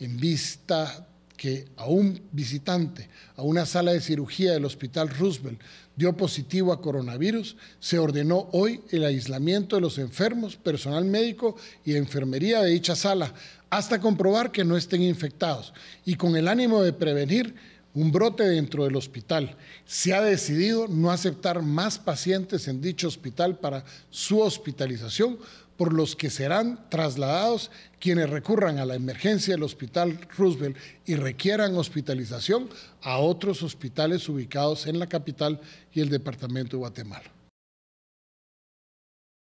en vista que a un visitante a una sala de cirugía del Hospital Roosevelt dio positivo a coronavirus, se ordenó hoy el aislamiento de los enfermos, personal médico y enfermería de dicha sala, hasta comprobar que no estén infectados. Y con el ánimo de prevenir, un brote dentro del hospital. Se ha decidido no aceptar más pacientes en dicho hospital para su hospitalización, por los que serán trasladados quienes recurran a la emergencia del Hospital Roosevelt y requieran hospitalización a otros hospitales ubicados en la capital y el departamento de Guatemala.